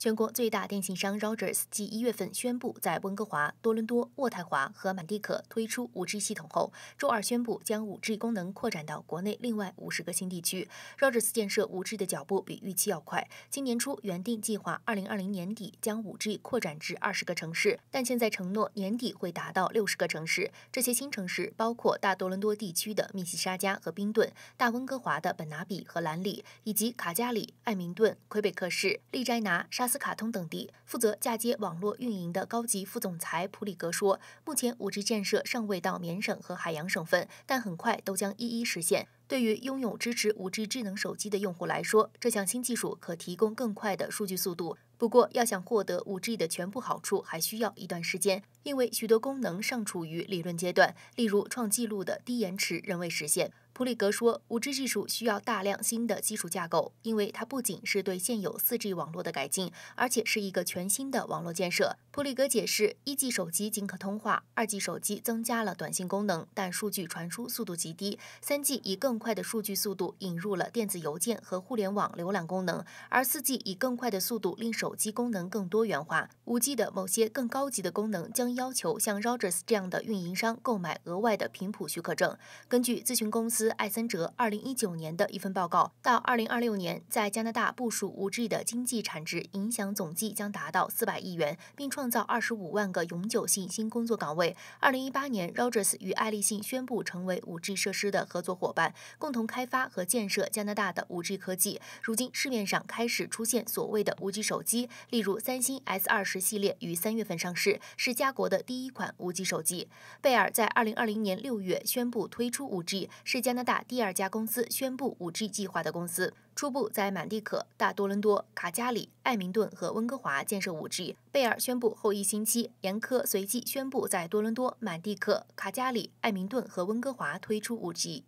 全国最大电信商 Rogers 即一月份宣布在温哥华、多伦多、渥太华和满地可推出 5G 系统后，周二宣布将 5G 功能扩展到国内另外五十个新地区。Rogers 建设 5G 的脚步比预期要快。今年初原定计划，二零二零年底将 5G 扩展至二十个城市，但现在承诺年底会达到六十个城市。这些新城市包括大多伦多地区的密西沙加和宾顿、大温哥华的本拿比和兰里，以及卡加里、艾明顿、魁北克市、利斋拿、沙。斯卡通等地负责嫁接网络运营的高级副总裁普里格说：“目前五 G 建设尚未到缅省和海洋省份，但很快都将一一实现。对于拥有支持五 G 智能手机的用户来说，这项新技术可提供更快的数据速度。不过，要想获得五 G 的全部好处，还需要一段时间，因为许多功能尚处于理论阶段，例如创纪录的低延迟仍未实现。”普里格说，五 G 技术需要大量新的基础架构，因为它不仅是对现有 4G 网络的改进，而且是一个全新的网络建设。普里格解释，1G 手机仅可通话，2G 手机增加了短信功能，但数据传输速度极低。3G 以更快的数据速度引入了电子邮件和互联网浏览功能，而 4G 以更快的速度令手机功能更多元化。5G 的某些更高级的功能将要求像 Rogers 这样的运营商购买额外的频谱许可证。根据咨询公司。艾森哲二零一九年的一份报告，到二零二六年，在加拿大部署 5G 的经济产值影响总计将达到四百亿元，并创造二十五万个永久性新工作岗位。二零一八年，Rogers 与爱立信宣布成为 5G 设施的合作伙伴，共同开发和建设加拿大的 5G 科技。如今，市面上开始出现所谓的 5G 手机，例如三星 S 二十系列于三月份上市，是加国的第一款 5G 手机。贝尔在二零二零年六月宣布推出 5G，是加拿。加拿大第二家公司宣布五 G 计划的公司，初步在满地可、大多伦多、卡加里、艾明顿和温哥华建设五 G。贝尔宣布后一星期，严科随即宣布在多伦多、满地可、卡加里、艾明顿和温哥华推出五 G。